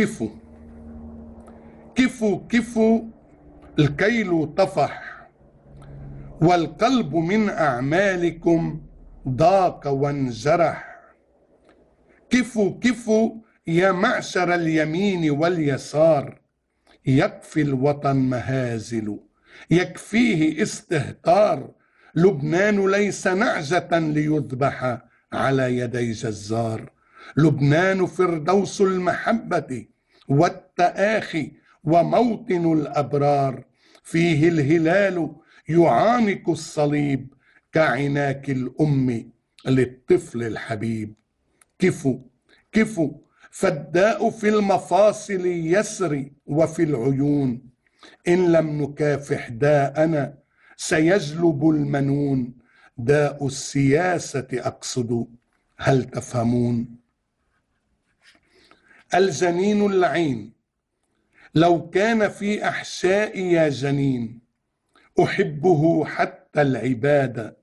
كفو كفو كفو الكيل طفح والقلب من أعمالكم ضاق وانجرح كفوا كفوا يا معشر اليمين واليسار يكفي الوطن مهازل يكفيه استهتار لبنان ليس نعجة ليذبح على يدي جزار لبنان فردوس المحبة والتآخي وموطن الأبرار فيه الهلال يعانق الصليب كعناك الأم للطفل الحبيب كفوا كفوا فالداء في المفاصل يسري وفي العيون إن لم نكافح داءنا سيجلب المنون داء السياسة أقصد هل تفهمون الزنين اللعين لو كان في احشائي يا زنين أحبه حتى العبادة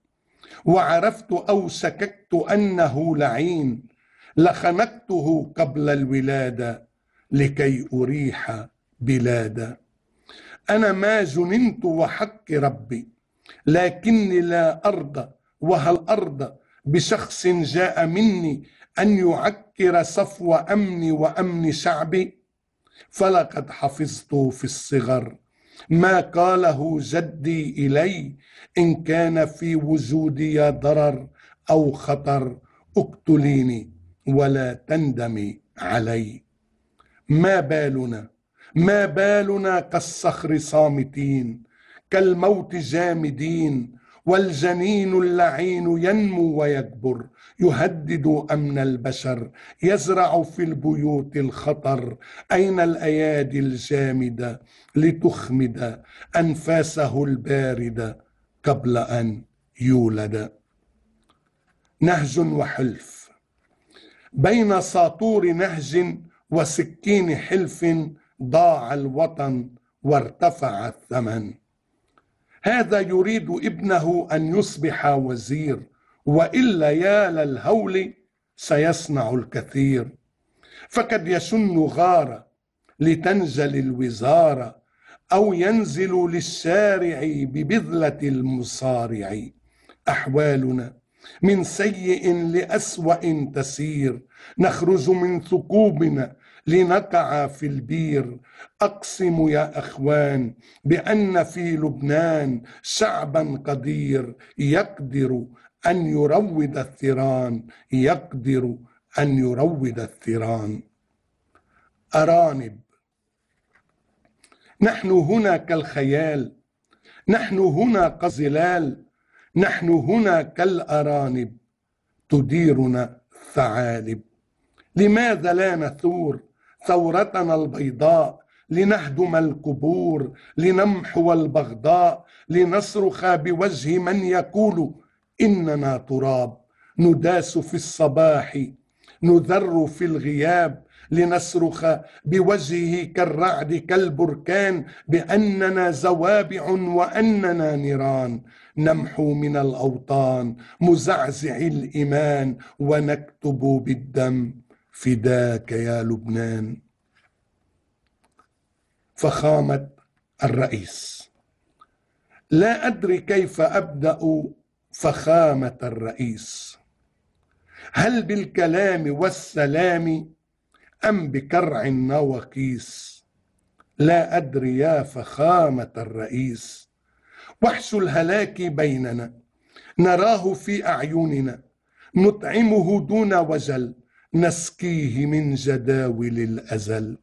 وعرفت أو سككت أنه لعين لخنقته قبل الولادة لكي أريح بلادا أنا ما زننت وحق ربي لكني لا أرضى وهل أرضى بشخص جاء مني أن يعكر صفو أمني وأمن شعبي فلقد حفظته في الصغر ما قاله جدي إلي إن كان في وجودي ضرر أو خطر اقتليني ولا تندمي علي ما بالنا ما بالنا كالصخر صامتين كالموت جامدين والجنين اللعين ينمو ويكبر يهدد امن البشر يزرع في البيوت الخطر اين الايادي الجامده لتخمد انفاسه البارده قبل ان يولد نهج وحلف بين ساطور نهج وسكين حلف ضاع الوطن وارتفع الثمن هذا يريد ابنه أن يصبح وزير وإلا يا للهول سيصنع الكثير فقد يسن غارة لتنزل الوزارة أو ينزل للشارع ببذلة المصارع أحوالنا من سيء لأسوأ تسير نخرج من ثقوبنا لنقع في البير اقسم يا اخوان بان في لبنان شعبا قدير يقدر ان يروض الثيران يقدر ان يروض الثيران ارانب نحن هنا كالخيال نحن هنا كظلال نحن هنا كالارانب تديرنا الثعالب لماذا لا نثور ثورتنا البيضاء لنهدم القبور لنمحو البغضاء لنصرخ بوجه من يقول اننا تراب نداس في الصباح نذر في الغياب لنصرخ بوجهه كالرعد كالبركان باننا زوابع واننا نيران نمحو من الاوطان مزعزع الايمان ونكتب بالدم فداك يا لبنان فخامه الرئيس لا ادري كيف ابدا فخامه الرئيس هل بالكلام والسلام ام بكرع النواقيس لا ادري يا فخامه الرئيس وحش الهلاك بيننا نراه في اعيننا نطعمه دون وجل نسقيه من جداول الأزل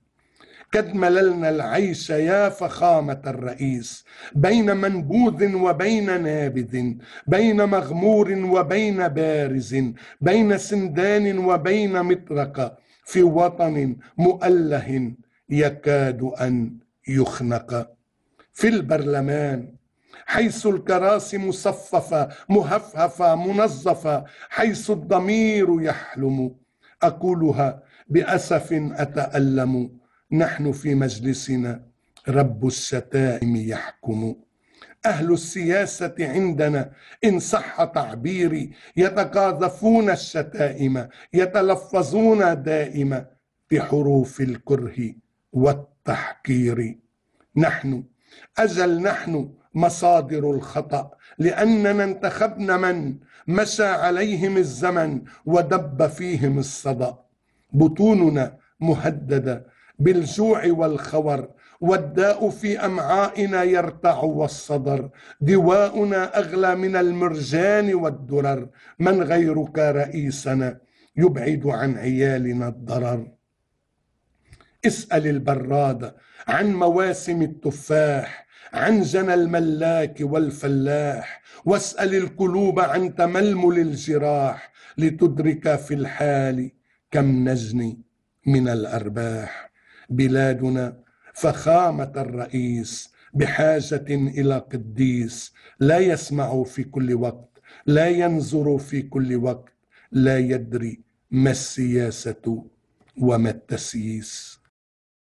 قد مللنا العيش يا فخامة الرئيس بين منبوذ وبين نابذ بين مغمور وبين بارز بين سندان وبين مطرقة في وطن مؤله يكاد أن يخنق في البرلمان حيث الكراسي مصففة مهفهفة منظفة حيث الضمير يحلم اقولها باسف اتالم نحن في مجلسنا رب الشتائم يحكم اهل السياسه عندنا ان صح تعبيري يتقاذفون الشتائم يتلفظون دائما بحروف الكره والتحقير نحن اجل نحن مصادر الخطأ لأننا انتخبنا من مشى عليهم الزمن ودب فيهم الصدأ بطوننا مهددة بالجوع والخور والداء في امعائنا يرتع والصدر دواؤنا اغلى من المرجان والدرر من غيرك رئيسنا يبعد عن عيالنا الضرر اسال البراده عن مواسم التفاح عنزن الملاك والفلاح واسأل القلوب عن تململ الجراح لتدرك في الحال كم نزني من الأرباح بلادنا فخامة الرئيس بحاجة إلى قديس لا يسمع في كل وقت لا ينظر في كل وقت لا يدري ما السياسة وما التسييس